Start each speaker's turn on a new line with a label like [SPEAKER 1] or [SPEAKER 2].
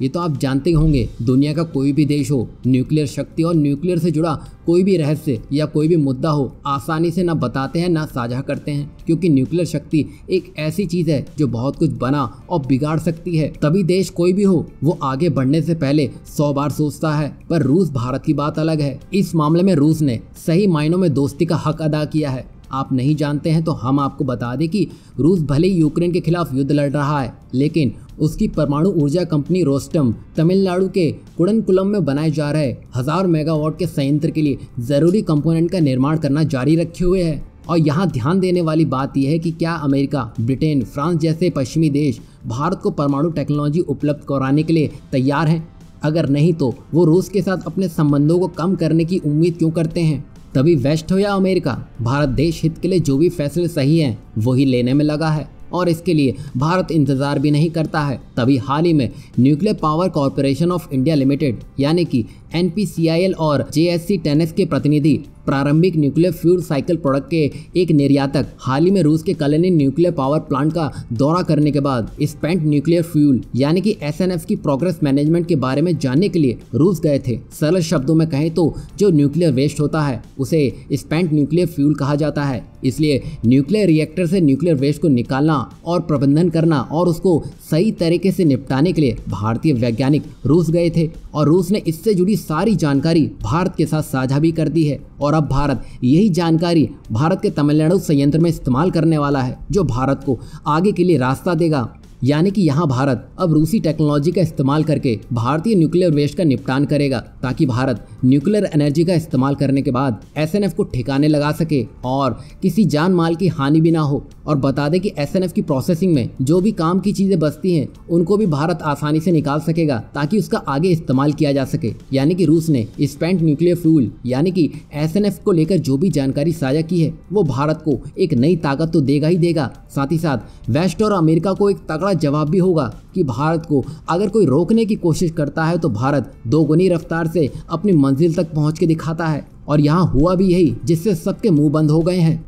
[SPEAKER 1] ये तो आप जानते होंगे दुनिया का कोई भी देश हो न्यूक्लियर शक्ति और न्यूक्लियर से जुड़ा कोई भी रहस्य या कोई भी मुद्दा हो आसानी से ना बताते हैं ना साझा करते हैं क्योंकि न्यूक्लियर शक्ति एक ऐसी चीज है जो बहुत कुछ बना और बिगाड़ सकती है तभी देश कोई भी हो वो आगे बढ़ने से पहले सौ बार सोचता है पर रूस भारत की बात अलग है इस मामले में रूस ने सही मायनों में दोस्ती का हक अदा किया है आप नहीं जानते हैं तो हम आपको बता दें कि रूस भले ही यूक्रेन के खिलाफ युद्ध लड़ रहा है लेकिन उसकी परमाणु ऊर्जा कंपनी रोस्टम तमिलनाडु के कुडनकुलम में बनाए जा रहे हजार मेगावाट के संयंत्र के लिए ज़रूरी कंपोनेंट का निर्माण करना जारी रखे हुए है और यहाँ ध्यान देने वाली बात यह है कि क्या अमेरिका ब्रिटेन फ्रांस जैसे पश्चिमी देश भारत को परमाणु टेक्नोलॉजी उपलब्ध कराने के लिए तैयार हैं अगर नहीं तो वो रूस के साथ अपने संबंधों को कम करने की उम्मीद क्यों करते हैं तभी वेस्ट हो या अमेरिका भारत देश हित के लिए जो भी फैसले सही हैं वही लेने में लगा है और इसके लिए भारत इंतजार भी नहीं करता है तभी हाल ही में nuclear power corporation of India limited यानी कि एन और जे टेनिस के प्रतिनिधि प्रारंभिक न्यूक्लियर फ्यूल साइकिल प्रोडक्ट के एक निर्यातक हाल ही में रूस के कलनी न्यूक्लियर पावर प्लांट का दौरा करने के बाद स्पेंट न्यूक्लियर फ्यूल यानी कि एस की प्रोग्रेस मैनेजमेंट के बारे में जानने के लिए रूस गए थे सरल शब्दों में कहें तो जो न्यूक्लियर वेस्ट होता है उसे स्पेंट न्यूक्लियर फ्यूल कहा जाता है इसलिए न्यूक्लियर रिएक्टर से न्यूक्लियर वेस्ट को निकालना और प्रबंधन करना और उसको सही तरीके से निपटाने के लिए भारतीय वैज्ञानिक रूस गए थे और रूस ने इससे जुड़ी सारी जानकारी भारत के साथ साझा भी कर दी है और और अब भारत यही जानकारी भारत के तमिलनाडु संयंत्र में इस्तेमाल करने वाला है जो भारत को आगे के लिए रास्ता देगा यानी कि यहाँ भारत अब रूसी टेक्नोलॉजी का इस्तेमाल करके भारतीय न्यूक्लियर वेस्ट का निपटान करेगा ताकि भारत न्यूक्लियर एनर्जी का इस्तेमाल करने के बाद एस को ठिकाने लगा सके और किसी जान माल की हानि भी ना हो और बता दें कि एस की प्रोसेसिंग में जो भी काम की चीज़ें बचती हैं उनको भी भारत आसानी से निकाल सकेगा ताकि उसका आगे इस्तेमाल किया जा सके यानी कि रूस ने स्पेंट न्यूक्लियर फ्यूल यानी कि एस को लेकर जो भी जानकारी साझा की है वो भारत को एक नई ताकत तो देगा ही देगा साथ ही साथ वेस्ट और अमेरिका को एक तगड़ा पास जवाब भी होगा कि भारत को अगर कोई रोकने की कोशिश करता है तो भारत दोगुनी रफ्तार से अपनी मंजिल तक पहुंच के दिखाता है और यहाँ हुआ भी यही जिससे सबके मुंह बंद हो गए हैं